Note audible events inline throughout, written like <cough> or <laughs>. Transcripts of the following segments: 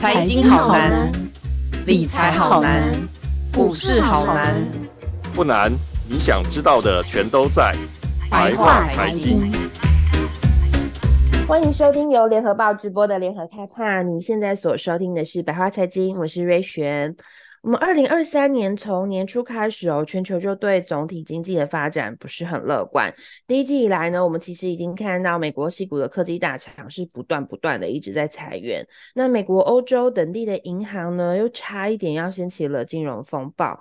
财经好难，理财好难，股市好难，不难，你想知道的全都在。白话财经，欢迎收听由联合报直播的联合开怕你现在所收听的是白话财经，我是瑞璇。我们二零二三年从年初开始哦，全球就对总体经济的发展不是很乐观。第一季以来呢，我们其实已经看到美国西股的科技大厂是不断不断的一直在裁员。那美国、欧洲等地的银行呢，又差一点要掀起了金融风暴。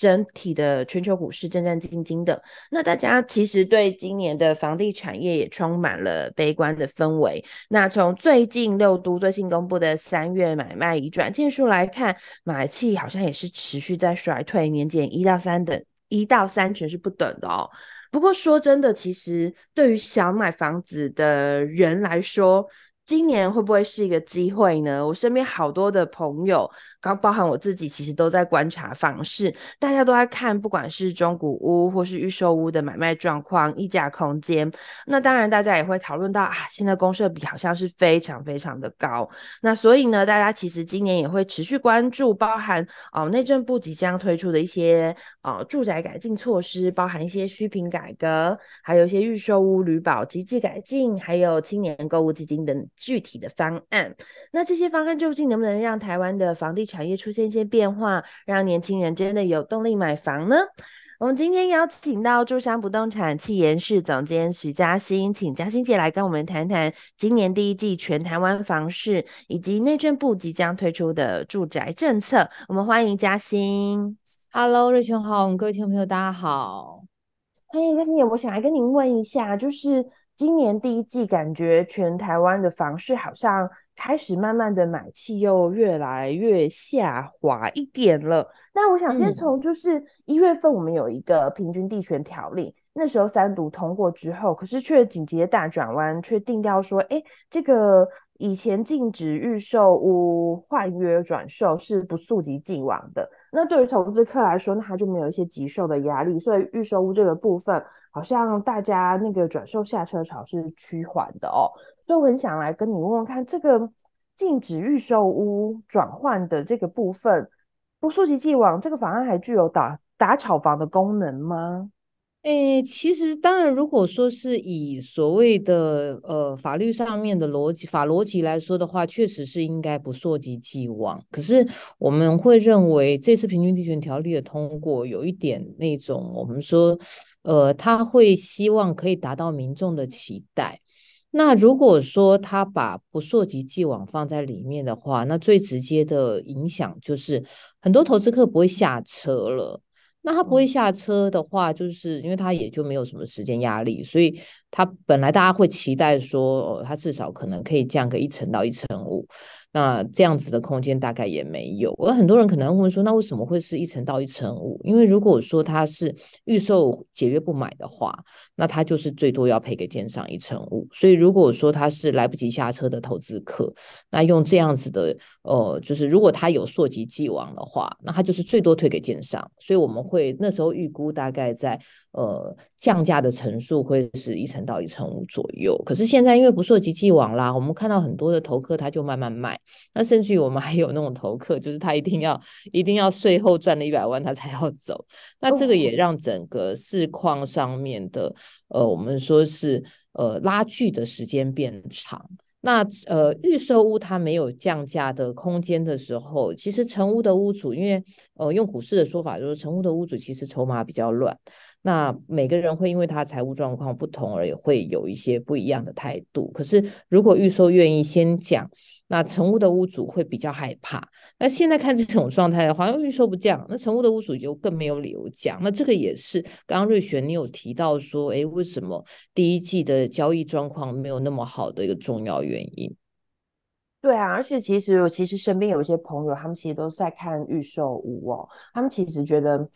整体的全球股市战战兢兢的，那大家其实对今年的房地产业也充满了悲观的氛围。那从最近六都最新公布的三月买卖移转件数来看，买气好像也是持续在衰退，年减一到三等一到三全是不等的哦。不过说真的，其实对于想买房子的人来说，今年会不会是一个机会呢？我身边好多的朋友。刚包含我自己，其实都在观察房市，大家都在看，不管是中古屋或是预售屋的买卖状况、溢价空间。那当然，大家也会讨论到啊，现在公社比好像是非常非常的高。那所以呢，大家其实今年也会持续关注，包含哦内政部即将推出的一些呃住宅改进措施，包含一些虚坪改革，还有一些预售屋旅保机制改进，还有青年购物基金等具体的方案。那这些方案究竟能不能让台湾的房地产？产业出现一些变化，让年轻人真的有动力买房呢？我们今天邀请到住商不动产气研室总监徐嘉欣，请嘉欣姐来跟我们谈谈今年第一季全台湾房市，以及内政部即将推出的住宅政策。我们欢迎嘉欣。Hello，瑞秋好，各位听众朋友大家好。欢迎嘉欣姐，我想来跟您问一下，就是今年第一季感觉全台湾的房市好像。开始慢慢的买气又越来越下滑一点了。那我想先从就是一月份我们有一个平均地权条例，那时候三读通过之后，可是却紧急大转弯，却定掉说，哎，这个以前禁止预售屋换约转售是不溯及既往的。那对于投资客来说，那他就没有一些急售的压力，所以预售屋这个部分，好像大家那个转售下车潮是趋缓的哦。就很想来跟你问问看，这个禁止预售屋转换的这个部分不溯及既往，这个法案还具有打打炒房的功能吗？哎，其实当然，如果说是以所谓的呃法律上面的逻辑法逻辑来说的话，确实是应该不溯及既往。可是我们会认为这次平均地权条例的通过，有一点那种我们说呃，他会希望可以达到民众的期待。那如果说他把不溯及既往放在里面的话，那最直接的影响就是很多投资客不会下车了。那他不会下车的话，就是因为他也就没有什么时间压力，所以他本来大家会期待说，他至少可能可以降个一成到一成五。那这样子的空间大概也没有。我很多人可能会说，那为什么会是一层到一层五？因为如果说他是预售解约不买的话，那他就是最多要赔给建商一层五。所以如果说他是来不及下车的投资客，那用这样子的，呃，就是如果他有溯及既往的话，那他就是最多退给建商。所以我们会那时候预估大概在。呃，降价的层数会是一层到一层五左右。可是现在因为不涉及既往啦，我们看到很多的投客他就慢慢卖，那甚至我们还有那种投客，就是他一定要一定要税后赚了一百万他才要走。那这个也让整个市况上面的呃，我们说是呃拉锯的时间变长。那呃预售屋它没有降价的空间的时候，其实成屋的屋主，因为呃用股市的说法，就是成屋的屋主其实筹码比较乱。那每个人会因为他财务状况不同，而也会有一些不一样的态度。可是，如果预售愿意先讲，那成屋的屋主会比较害怕。那现在看这种状态的话，预售不讲，那成屋的屋主就更没有理由讲。那这个也是刚刚瑞雪你有提到说，哎，为什么第一季的交易状况没有那么好的一个重要原因？对啊，而且其实我其实身边有一些朋友，他们其实都在看预售屋哦，他们其实觉得。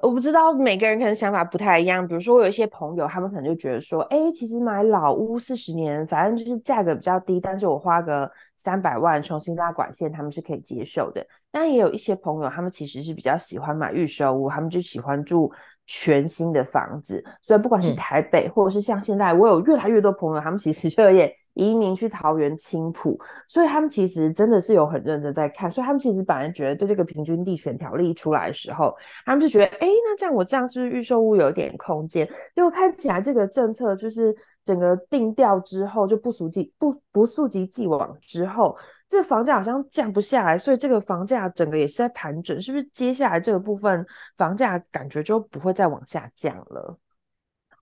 我不知道每个人可能想法不太一样，比如说我有一些朋友，他们可能就觉得说，哎，其实买老屋四十年，反正就是价格比较低，但是我花个三百万重新拉管线，他们是可以接受的。但也有一些朋友，他们其实是比较喜欢买预售屋，他们就喜欢住全新的房子。所以不管是台北，或者是像现在，我有越来越多朋友，他们其实就有点移民去桃园青浦，所以他们其实真的是有很认真在看，所以他们其实本来觉得对这个平均地权条例出来的时候，他们就觉得，哎，那这样我这样是不是预售屋有点空间？结果看起来这个政策就是整个定调之后就不溯及不不溯及既往之后，这房价好像降不下来，所以这个房价整个也是在盘整，是不是接下来这个部分房价感觉就不会再往下降了？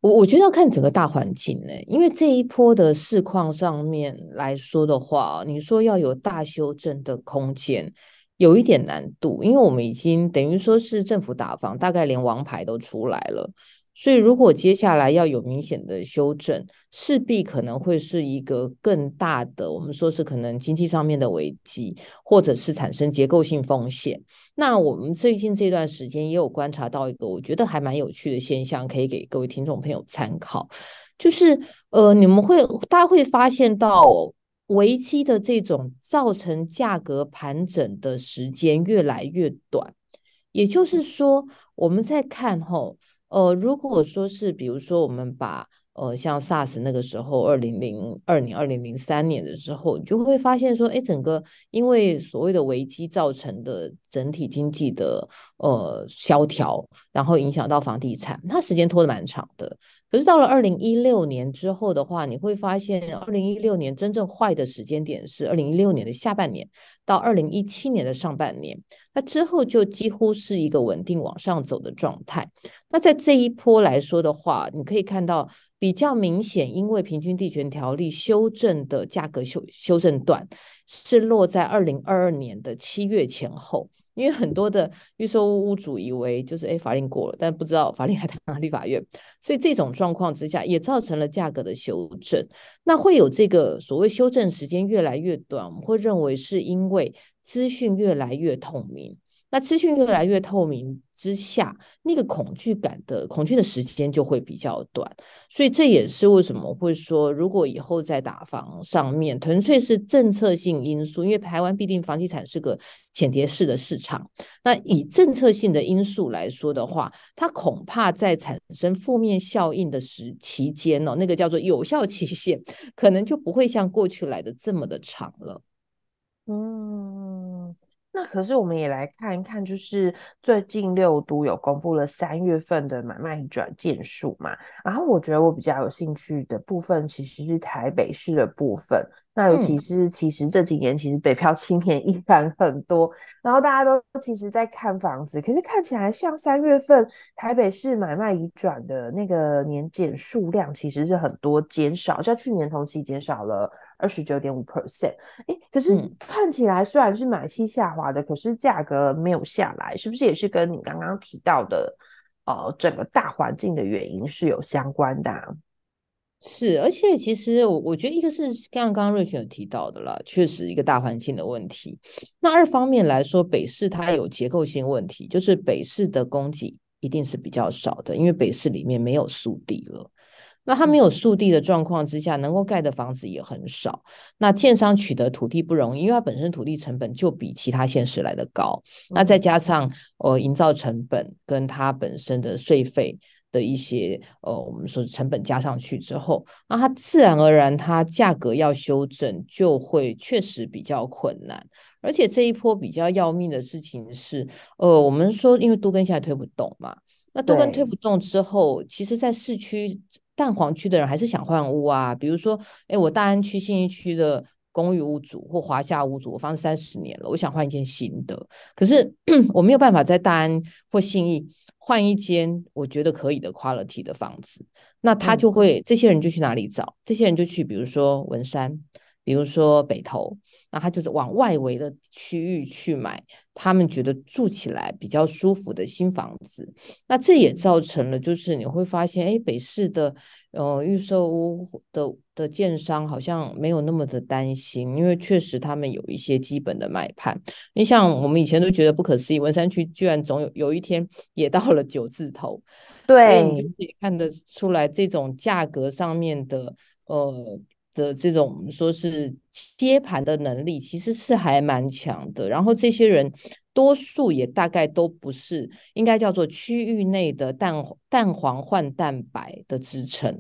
我我觉得要看整个大环境呢，因为这一波的市况上面来说的话，你说要有大修正的空间，有一点难度，因为我们已经等于说是政府打房，大概连王牌都出来了。所以，如果接下来要有明显的修正，势必可能会是一个更大的，我们说是可能经济上面的危机，或者是产生结构性风险。那我们最近这段时间也有观察到一个，我觉得还蛮有趣的现象，可以给各位听众朋友参考，就是呃，你们会大家会发现到，危机的这种造成价格盘整的时间越来越短，也就是说，我们在看后。呃，如果说是，比如说我们把呃，像 s a r s 那个时候，二零零二年、二零零三年的时候，你就会发现说，哎，整个因为所谓的危机造成的。整体经济的呃萧条，然后影响到房地产，它时间拖得蛮长的。可是到了二零一六年之后的话，你会发现，二零一六年真正坏的时间点是二零一六年的下半年到二零一七年的上半年，那之后就几乎是一个稳定往上走的状态。那在这一波来说的话，你可以看到比较明显，因为平均地权条例修正的价格修修正段是落在二零二二年的七月前后。因为很多的预售屋主以为就是哎，法令过了，但不知道法令还在哪里法院，所以这种状况之下也造成了价格的修正。那会有这个所谓修正时间越来越短，我们会认为是因为资讯越来越透明。那资讯越来越透明之下，那个恐惧感的恐惧的时间就会比较短，所以这也是为什么会说，如果以后在打房上面，纯粹是政策性因素，因为台湾必定房地产是个浅跌式的市场。那以政策性的因素来说的话，它恐怕在产生负面效应的时期间哦，那个叫做有效期限，可能就不会像过去来的这么的长了。嗯。那可是我们也来看一看，就是最近六都有公布了三月份的买卖转件数嘛。然后我觉得我比较有兴趣的部分其实是台北市的部分。那尤其是其实这几年其实北漂青年依然很多，然后大家都其实在看房子，可是看起来像三月份台北市买卖移转的那个年检数量其实是很多减少，像去年同期减少了。二十九点五 percent，哎，可是看起来虽然是买息下滑的，可是价格没有下来，是不是也是跟你刚刚提到的，呃，整个大环境的原因是有相关的？是，而且其实我我觉得一个是像刚刚瑞雪有提到的啦，确实一个大环境的问题。那二方面来说，北市它有结构性问题，就是北市的供给一定是比较少的，因为北市里面没有速地了。那它没有速地的状况之下，能够盖的房子也很少。那建商取得土地不容易，因为它本身土地成本就比其他县市来的高。那再加上呃营造成本跟它本身的税费的一些呃，我们说成本加上去之后，那它自然而然它价格要修正就会确实比较困难。而且这一波比较要命的事情是，呃，我们说因为都根现在推不动嘛，那都跟推不动之后，其实在市区。蛋黄区的人还是想换屋啊，比如说，哎，我大安区、信义区的公寓屋主或华夏屋主，我放三十年了，我想换一间新的，可是 <clears throat> 我没有办法在大安或信义换一间我觉得可以的 quality 的房子，那他就会这些人就去哪里找？这些人就去，比如说文山。比如说北投，那他就是往外围的区域去买，他们觉得住起来比较舒服的新房子。那这也造成了，就是你会发现，哎，北市的呃预售屋的的建商好像没有那么的担心，因为确实他们有一些基本的买盘。你像我们以前都觉得不可思议，文山区居然总有有一天也到了九字头。对，可以看得出来这种价格上面的呃。的这种说是接盘的能力，其实是还蛮强的。然后这些人多数也大概都不是，应该叫做区域内的蛋蛋黄换蛋白的支撑。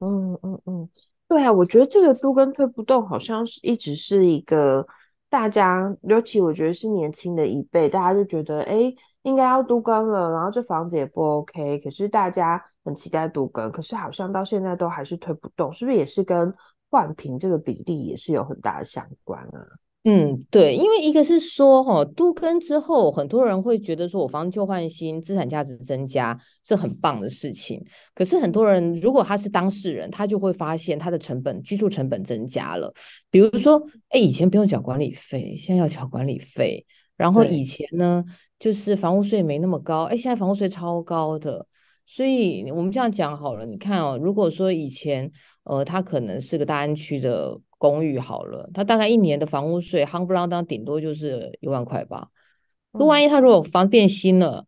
嗯嗯嗯，对啊，我觉得这个都跟推不动，好像是一直是一个大家，尤其我觉得是年轻的一辈，大家就觉得哎。应该要都更了，然后这房子也不 OK，可是大家很期待都更，可是好像到现在都还是推不动，是不是也是跟换平这个比例也是有很大的相关啊？嗯，对，因为一个是说，哦，都更之后，很多人会觉得说我房旧换新，资产价值增加是很棒的事情。可是很多人如果他是当事人，他就会发现他的成本，居住成本增加了。比如说，哎，以前不用缴管理费，现在要缴管理费，然后以前呢？就是房屋税没那么高，哎，现在房屋税超高的，所以我们这样讲好了。你看哦，如果说以前，呃，他可能是个大安区的公寓，好了，他大概一年的房屋税夯不啷当，顶多就是一万块吧。可万一他如果房变新了，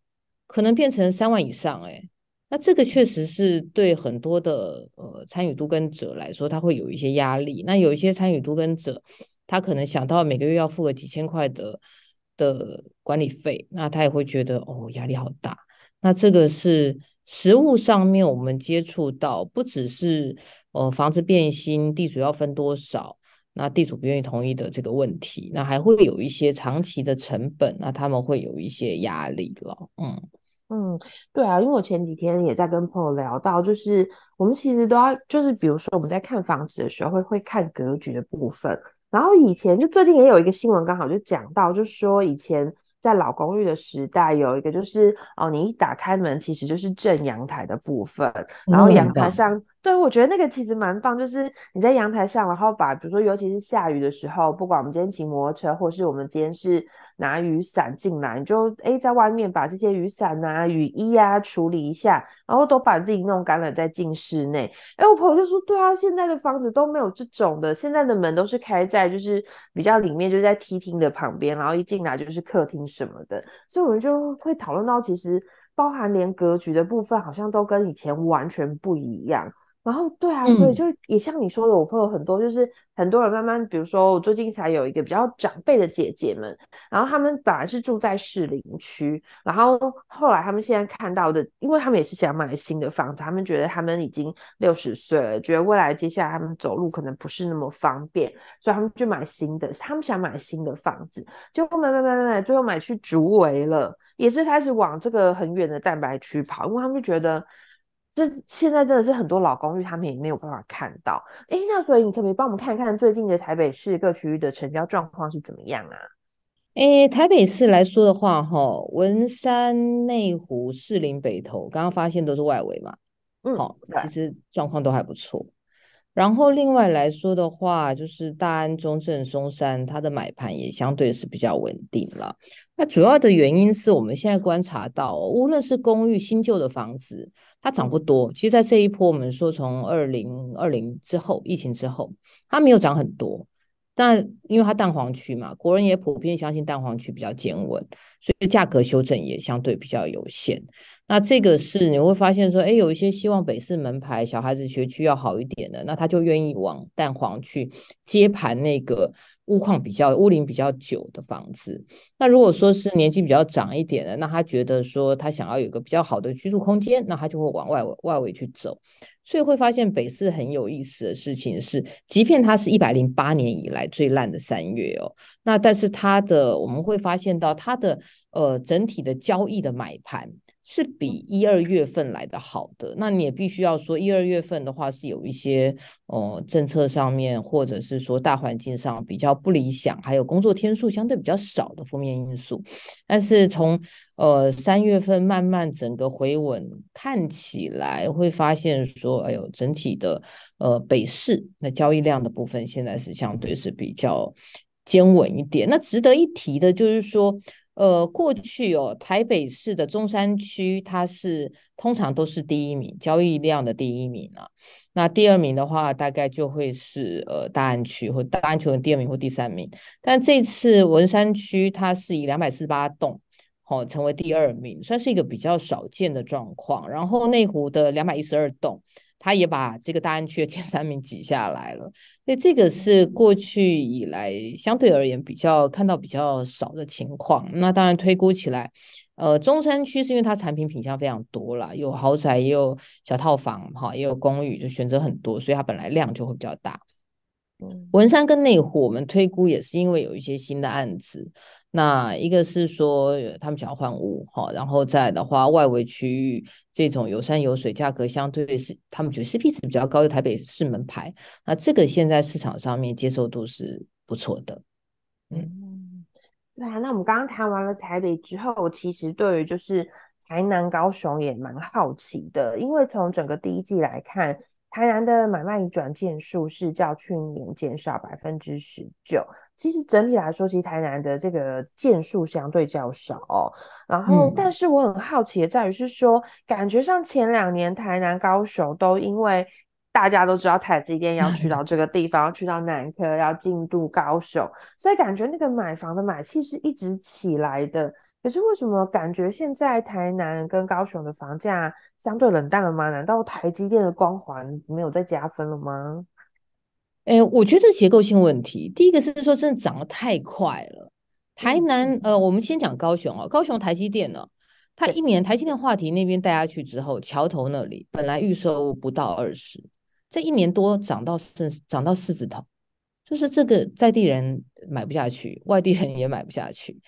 可能变成三万以上，哎，那这个确实是对很多的呃参与都跟者来说，他会有一些压力。那有一些参与都跟者，他可能想到每个月要付个几千块的。的管理费，那他也会觉得哦压力好大。那这个是实物上面我们接触到，不只是呃房子变心，地主要分多少，那地主不愿意同意的这个问题，那还会有一些长期的成本，那他们会有一些压力了。嗯嗯，对啊，因为我前几天也在跟朋友聊到，就是我们其实都要，就是比如说我们在看房子的时候，会会看格局的部分。然后以前就最近也有一个新闻，刚好就讲到，就说以前在老公寓的时代，有一个就是哦，你一打开门，其实就是正阳台的部分，然后阳台上。对，我觉得那个其实蛮棒，就是你在阳台上，然后把比如说，尤其是下雨的时候，不管我们今天骑摩托车，或是我们今天是拿雨伞进来，你就哎在外面把这些雨伞呐、雨衣啊处理一下，然后都把自己弄干了再进室内。哎，我朋友就说，对啊，现在的房子都没有这种的，现在的门都是开在就是比较里面，就在梯厅的旁边，然后一进来就是客厅什么的，所以我们就会讨论到，其实包含连格局的部分，好像都跟以前完全不一样。然后对啊，所以就也像你说的，我会有很多就是很多人慢慢，比如说我最近才有一个比较长辈的姐姐们，然后他们本来是住在市林区，然后后来他们现在看到的，因为他们也是想买新的房子，他们觉得他们已经六十岁了，觉得未来接下来他们走路可能不是那么方便，所以他们就买新的，他们想买新的房子，就买慢慢慢慢，最后买去竹围了，也是开始往这个很远的蛋白区跑，因为他们就觉得。这现在真的是很多老公寓，他们也没有办法看到。哎，那所以你可不可以帮我们看看最近的台北市各区域的成交状况是怎么样啊？哎，台北市来说的话，吼，文山、内湖、士林、北投，刚刚发现都是外围嘛。嗯，好，其实状况都还不错。然后另外来说的话，就是大安、中正、松山，它的买盘也相对是比较稳定了。那主要的原因是我们现在观察到，无论是公寓新旧的房子，它涨不多。其实，在这一波，我们说从二零二零之后，疫情之后，它没有涨很多。但因为它蛋黄区嘛，国人也普遍相信蛋黄区比较坚稳，所以价格修正也相对比较有限。那这个是你会发现说，哎，有一些希望北市门牌小孩子学区要好一点的，那他就愿意往蛋黄去接盘那个物况比较屋龄比较久的房子。那如果说是年纪比较长一点的，那他觉得说他想要有一个比较好的居住空间，那他就会往外外围去走。所以会发现北市很有意思的事情是，即便它是一百零八年以来最烂的三月哦，那但是它的我们会发现到它的呃整体的交易的买盘。是比一二月份来的好的，那你也必须要说一二月份的话是有一些呃政策上面或者是说大环境上比较不理想，还有工作天数相对比较少的负面因素。但是从呃三月份慢慢整个回稳，看起来会发现说，哎呦，整体的呃北市那交易量的部分现在是相对是比较坚稳一点。那值得一提的就是说。呃，过去哦，台北市的中山区，它是通常都是第一名，交易量的第一名啊。那第二名的话，大概就会是呃大安区或大安区的第二名或第三名。但这次文山区，它是以两百四十八栋哦成为第二名，算是一个比较少见的状况。然后内湖的两百一十二栋。他也把这个大安区的前三名挤下来了，那这个是过去以来相对而言比较看到比较少的情况。那当然推估起来，呃，中山区是因为它产品品相非常多了，有豪宅也有小套房哈，也有公寓，就选择很多，所以它本来量就会比较大。文山跟内湖，我们推估也是因为有一些新的案子。那一个是说他们想要换屋，哈，然后再的话外围区域这种有山有水，价格相对是他们觉得是比较高的台北市门牌，那这个现在市场上面接受度是不错的，嗯，对啊，那我们刚刚谈完了台北之后，其实对于就是台南高雄也蛮好奇的，因为从整个第一季来看。台南的买卖转件数是较去年减少百分之十九。其实整体来说，其实台南的这个件数相对较少。然后，但是我很好奇的在于是说，感觉上前两年台南、高雄都因为大家都知道台积电要去到 <laughs> 这个地方，要去到南科，要进度高雄，所以感觉那个买房的买气是一直起来的。可是为什么感觉现在台南跟高雄的房价相对冷淡了吗？难道台积电的光环没有再加分了吗？哎，我觉得这结构性问题。第一个是说，真的涨得太快了。台南呃，我们先讲高雄哦。高雄台积电呢，它一年台积电话题那边带下去之后，桥头那里本来预收不到二十，在一年多涨到四涨到四字头，就是这个在地人买不下去，外地人也买不下去。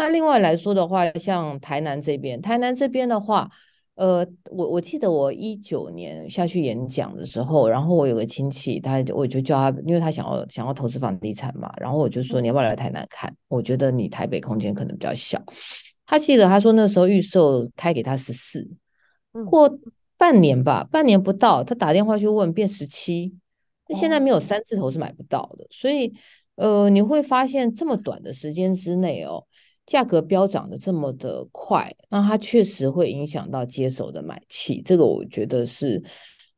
那另外来说的话，像台南这边，台南这边的话，呃，我我记得我一九年下去演讲的时候，然后我有个亲戚，他我就叫他，因为他想要想要投资房地产嘛，然后我就说你要不要来台南看？我觉得你台北空间可能比较小。他记得他说那时候预售开给他十四，过半年吧，半年不到，他打电话去问变十七。那现在没有三次头是买不到的，所以呃，你会发现这么短的时间之内哦。价格飙涨的这么的快，那它确实会影响到接手的买气，这个我觉得是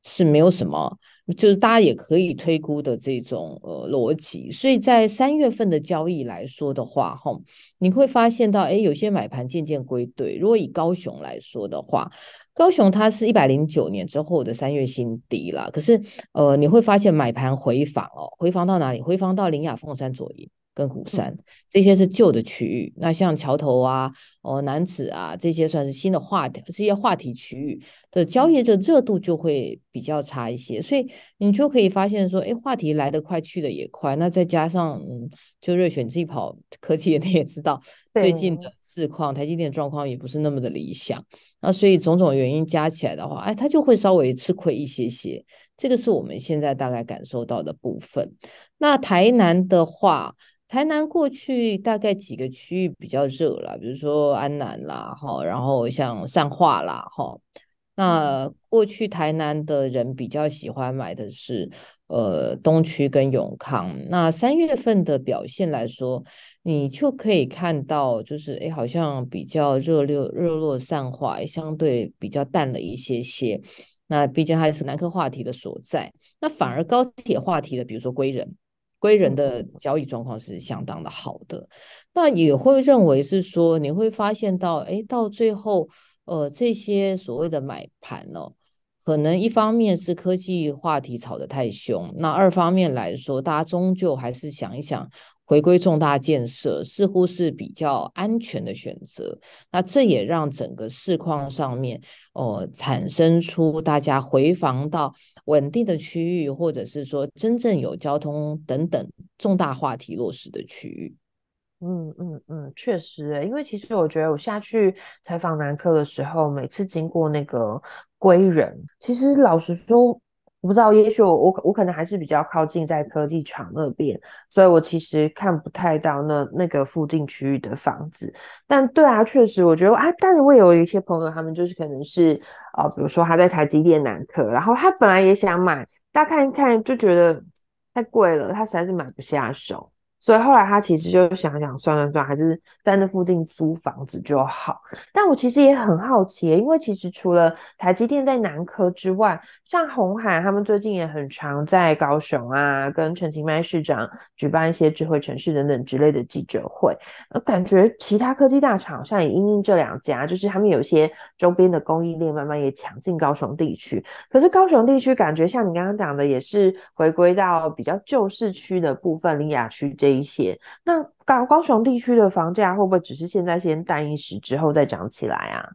是没有什么，就是大家也可以推估的这种呃逻辑。所以在三月份的交易来说的话，吼，你会发现到，哎，有些买盘渐渐归队。如果以高雄来说的话，高雄它是一百零九年之后的三月新低了，可是呃，你会发现买盘回访哦，回访到哪里？回访到林雅凤山左营。跟鼓山这些是旧的区域，那像桥头啊、哦南子啊这些算是新的话题，这些话题区域的交易的热度就会比较差一些，所以你就可以发现说，哎，话题来得快，去的也快。那再加上嗯，就瑞雪自己跑科技，<laughs> 你也知道最近的市况，台积电状况也不是那么的理想，那所以种种原因加起来的话，哎，它就会稍微吃亏一些些。这个是我们现在大概感受到的部分。那台南的话。台南过去大概几个区域比较热啦，比如说安南啦，哈，然后像善化啦，哈。那过去台南的人比较喜欢买的是，呃，东区跟永康。那三月份的表现来说，你就可以看到，就是哎，好像比较热烈、热络散化，相对比较淡了一些些。那毕竟它是南科话题的所在，那反而高铁话题的，比如说归人，归人的交易状况是相当的好的，那也会认为是说，你会发现到，哎，到最后，呃，这些所谓的买盘哦，可能一方面是科技话题炒得太凶，那二方面来说，大家终究还是想一想。回归重大建设似乎是比较安全的选择，那这也让整个市况上面，哦，产生出大家回防到稳定的区域，或者是说真正有交通等等重大话题落实的区域。嗯嗯嗯，确实，因为其实我觉得我下去采访南科的时候，每次经过那个归仁，其实老实说。我不知道，也许我我我可能还是比较靠近在科技厂那边，所以我其实看不太到那那个附近区域的房子。但对啊，确实我觉得啊，但是我有一些朋友，他们就是可能是呃，比如说他在台积电南科，然后他本来也想买，但看一看就觉得太贵了，他实在是买不下手。所以后来他其实就想想，算算算，还是在那附近租房子就好。但我其实也很好奇，因为其实除了台积电在南科之外，像红海，他们最近也很常在高雄啊，跟陈情迈市长举办一些智慧城市等等之类的记者会。感觉其他科技大厂好像也因应这两家，就是他们有些周边的供应链慢慢也抢进高雄地区。可是高雄地区感觉像你刚刚讲的，也是回归到比较旧市区的部分，林雅区这一些。那高高雄地区的房价会不会只是现在先淡一时，之后再涨起来啊？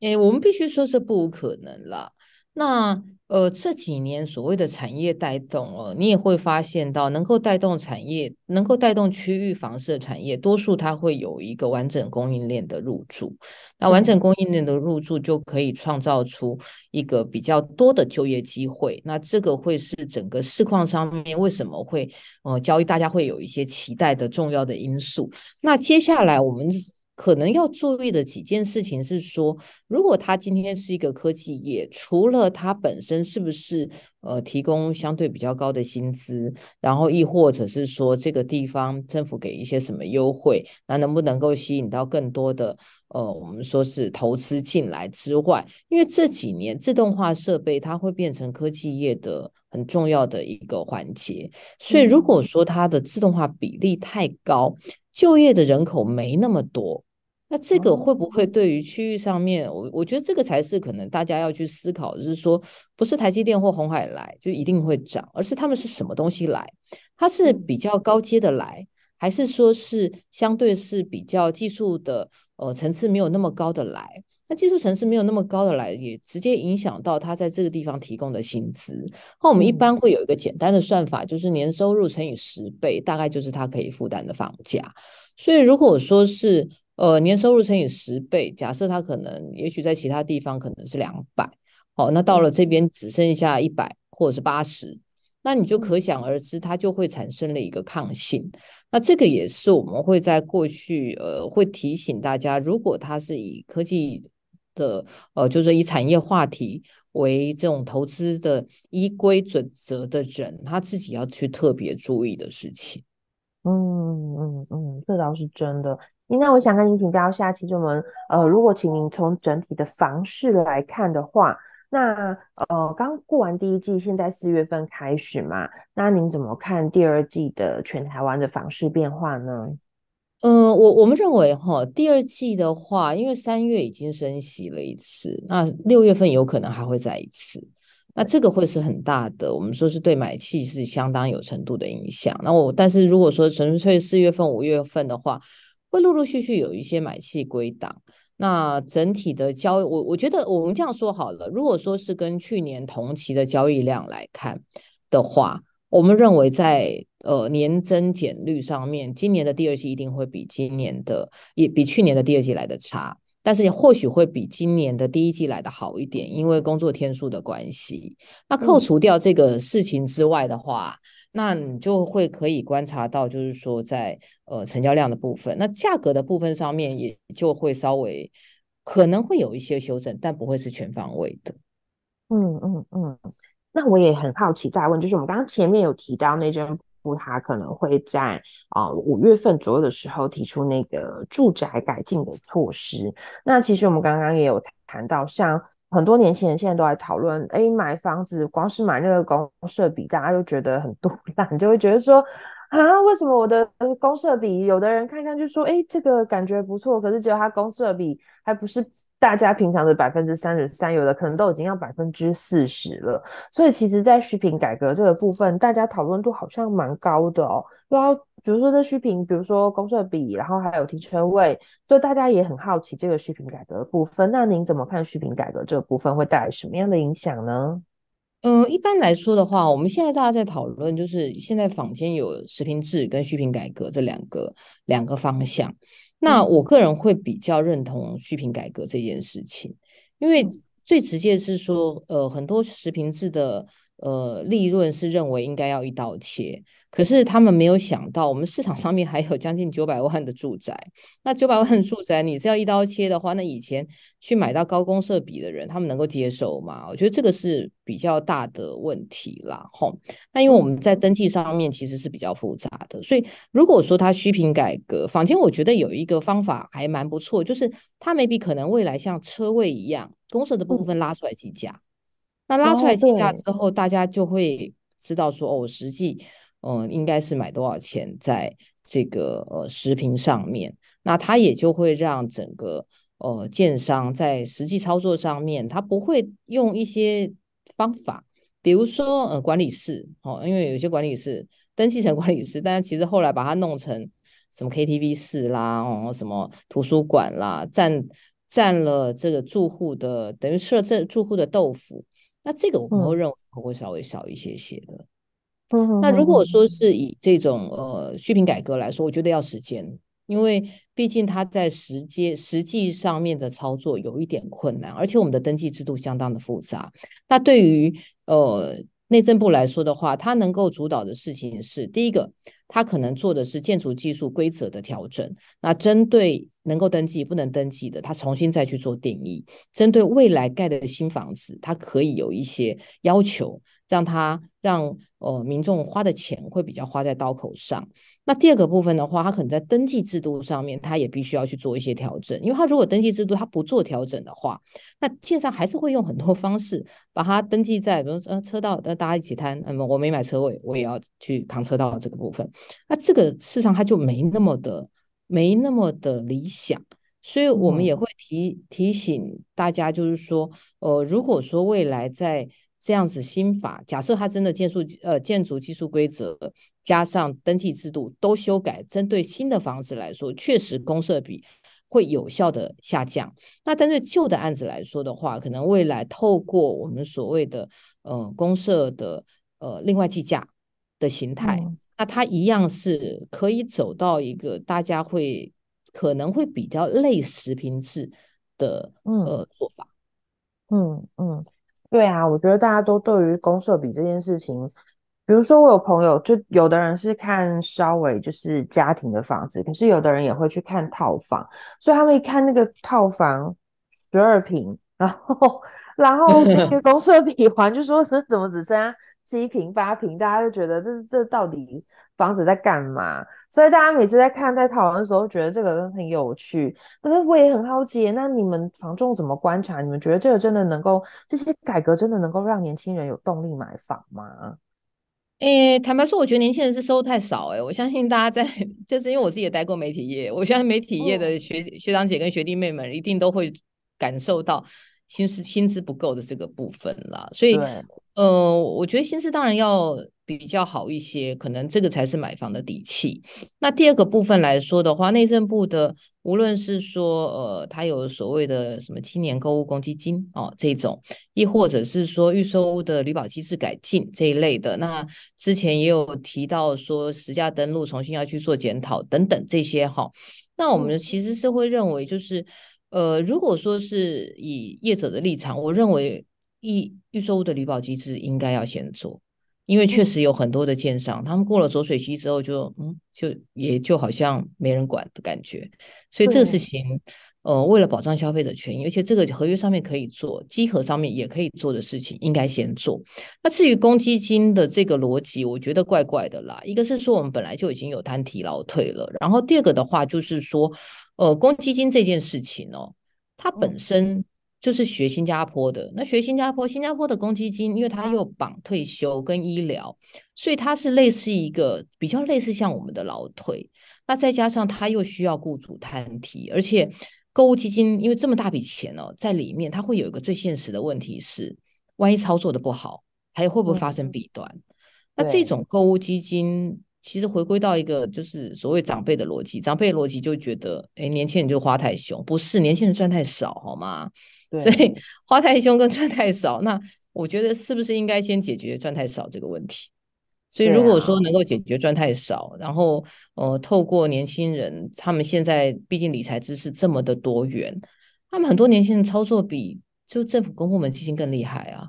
哎，我们必须说是不可能了。那呃，这几年所谓的产业带动哦，你也会发现到能够带动产业，能够带动区域房市的产业，多数它会有一个完整供应链的入驻。那完整供应链的入驻就可以创造出一个比较多的就业机会。那这个会是整个市况上面为什么会呃交易大家会有一些期待的重要的因素。那接下来我们。可能要注意的几件事情是说，如果它今天是一个科技业，除了它本身是不是呃提供相对比较高的薪资，然后亦或者是说这个地方政府给一些什么优惠，那能不能够吸引到更多的呃我们说是投资进来之外，因为这几年自动化设备它会变成科技业的很重要的一个环节，所以如果说它的自动化比例太高，就业的人口没那么多。那这个会不会对于区域上面，我我觉得这个才是可能大家要去思考，就是说不是台积电或红海来就一定会涨，而是他们是什么东西来，它是比较高阶的来，还是说是相对是比较技术的呃层次没有那么高的来？那技术层次没有那么高的来，也直接影响到他在这个地方提供的薪资。那我们一般会有一个简单的算法，就是年收入乘以十倍，大概就是它可以负担的房价。所以，如果说是呃年收入乘以十倍，假设他可能也许在其他地方可能是两百，哦，那到了这边只剩下一百或者是八十，那你就可想而知，它就会产生了一个抗性。那这个也是我们会在过去呃会提醒大家，如果他是以科技的呃就是以产业话题为这种投资的依规准则的人，他自己要去特别注意的事情。嗯嗯嗯，这倒是真的。那我想跟您请教一下，其实我们呃，如果请您从整体的房市来看的话，那呃，刚过完第一季，现在四月份开始嘛，那您怎么看第二季的全台湾的房市变化呢？嗯，我我们认为哈，第二季的话，因为三月已经升息了一次，那六月份有可能还会再一次。那这个会是很大的，我们说是对买气是相当有程度的影响。那我但是如果说纯粹四月份、五月份的话，会陆陆续续有一些买气归档。那整体的交易，我我觉得我们这样说好了，如果说是跟去年同期的交易量来看的话，我们认为在呃年增减率上面，今年的第二季一定会比今年的也比去年的第二季来的差。但是也或许会比今年的第一季来的好一点，因为工作天数的关系。那扣除掉这个事情之外的话，那你就会可以观察到，就是说在呃成交量的部分，那价格的部分上面也就会稍微可能会有一些修正，但不会是全方位的。嗯嗯嗯。那我也很好奇，再问就是我们刚刚前面有提到那张。他可能会在啊五月份左右的时候提出那个住宅改进的措施。那其实我们刚刚也有谈到，像很多年轻人现在都在讨论，哎，买房子光是买那个公设比，大家都觉得很那烂，就会觉得说啊，为什么我的公设比？有的人看看就说，哎，这个感觉不错，可是只有他公设比还不是。大家平常的百分之三十三，有的可能都已经要百分之四十了。所以其实，在续评改革这个部分，大家讨论度好像蛮高的哦。对比如说这续评，比如说公厕比，然后还有停车位，所以大家也很好奇这个续评改革的部分。那您怎么看续评改革这个部分会带来什么样的影响呢？嗯，一般来说的话，我们现在大家在讨论，就是现在坊间有续评制跟续评改革这两个两个方向。那我个人会比较认同续品改革这件事情，因为最直接是说，呃，很多食品制的呃利润是认为应该要一刀切。可是他们没有想到，我们市场上面还有将近九百万的住宅。那九百万住宅，你是要一刀切的话，那以前去买到高公设比的人，他们能够接受吗？我觉得这个是比较大的问题啦。吼，那因为我们在登记上面其实是比较复杂的，所以如果说它虚评改革，房间我觉得有一个方法还蛮不错，就是它 maybe 可能未来像车位一样，公设的部分拉出来计价。那拉出来计价之后，大家就会知道说，哦，实际。嗯，应该是买多少钱在这个呃食品上面，那它也就会让整个呃建商在实际操作上面，他不会用一些方法，比如说呃管理室，哦，因为有些管理室登记成管理室，但是其实后来把它弄成什么 KTV 室啦，什么图书馆啦，占占了这个住户的，等于吃了这住户的豆腐，那这个我都会认为会稍微少一些些的。那如果说是以这种呃续品改革来说，我觉得要时间，因为毕竟它在实际实际上面的操作有一点困难，而且我们的登记制度相当的复杂。那对于呃内政部来说的话，它能够主导的事情是第一个。他可能做的是建筑技术规则的调整，那针对能够登记不能登记的，他重新再去做定义；针对未来盖的新房子，它可以有一些要求，让他让呃民众花的钱会比较花在刀口上。那第二个部分的话，他可能在登记制度上面，他也必须要去做一些调整，因为他如果登记制度他不做调整的话，那线上还是会用很多方式把它登记在，比如说呃车道，那大家一起摊，嗯，我没买车位，我也要去扛车道这个部分。那这个事实上它就没那么的没那么的理想，所以我们也会提提醒大家，就是说，呃，如果说未来在这样子新法，假设它真的建筑呃建筑技术规则加上登记制度都修改，针对新的房子来说，确实公设比会有效的下降。那但是旧的案子来说的话，可能未来透过我们所谓的呃公社的呃另外计价的形态。那它一样是可以走到一个大家会可能会比较类十平制的呃做法，嗯嗯，对啊，我觉得大家都对于公社比这件事情，比如说我有朋友，就有的人是看稍微就是家庭的房子，可是有的人也会去看套房，所以他们一看那个套房十二平，然后 <laughs> 然后那个公社比环就说 <laughs> 怎么只剩下七平八平，大家就觉得这这到底房子在干嘛？所以大家每次在看在讨论的时候，觉得这个很有趣，但是我也很好奇，那你们房仲怎么观察？你们觉得这个真的能够这些改革真的能够让年轻人有动力买房吗？哎，坦白说，我觉得年轻人是收入太少。哎，我相信大家在 <laughs> 就是因为我自己也待过媒体业，我相信媒体业的学学长姐跟学弟妹们一定都会感受到薪资薪资不够的这个部分了，所以。呃，我觉得薪资当然要比较好一些，可能这个才是买房的底气。那第二个部分来说的话，内政部的无论是说呃，他有所谓的什么青年购物公积金哦这种，亦或者是说预售屋的履保机制改进这一类的，那之前也有提到说实价登录重新要去做检讨等等这些哈。那我们其实是会认为就是呃，如果说是以业者的立场，我认为。预预售屋的履保机制应该要先做，因为确实有很多的建商，他们过了浊水期之后，就嗯，就也就好像没人管的感觉。所以这个事情，呃，为了保障消费者权益，而且这个合约上面可以做，稽合上面也可以做的事情，应该先做。那至于公积金的这个逻辑，我觉得怪怪的啦。一个是说我们本来就已经有单体劳退了，然后第二个的话就是说，呃，公积金这件事情呢，它本身。就是学新加坡的，那学新加坡，新加坡的公积金，因为它又绑退休跟医疗，所以它是类似一个比较类似像我们的老退。那再加上它又需要雇主摊提，而且购物基金因为这么大笔钱哦在里面，它会有一个最现实的问题是，万一操作的不好，还有会不会发生弊端？那这种购物基金其实回归到一个就是所谓长辈的逻辑，长辈逻辑就觉得，哎，年轻人就花太凶，不是年轻人赚太少好吗？所以花太凶跟赚太少，那我觉得是不是应该先解决赚太少这个问题？所以如果说能够解决赚太少，然后呃透过年轻人，他们现在毕竟理财知识这么的多元，他们很多年轻人操作比就政府公部门基金更厉害啊。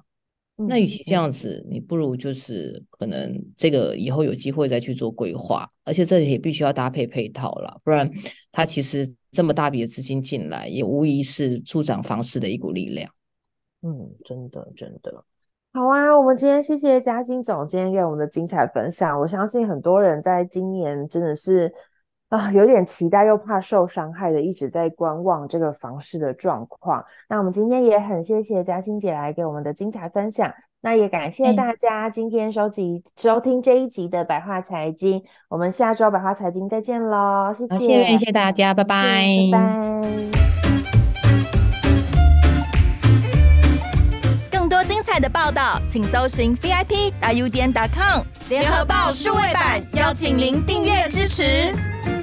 那与其这样子，你不如就是可能这个以后有机会再去做规划，而且这也必须要搭配配套了，不然它其实。这么大笔的资金进来，也无疑是助长房市的一股力量。嗯，真的真的好啊！我们今天谢谢嘉欣总今天给我们的精彩分享。我相信很多人在今年真的是啊，有点期待又怕受伤害的，一直在观望这个房市的状况。那我们今天也很谢谢嘉欣姐来给我们的精彩分享。那也感谢大家今天收集收听这一集的《百花财经》，我们下周《百花财经》再见喽，谢谢谢谢大家，拜拜拜拜。更多精彩的报道，请搜寻 VIP.U 点 COM 联合报数位版，邀请您订阅支持。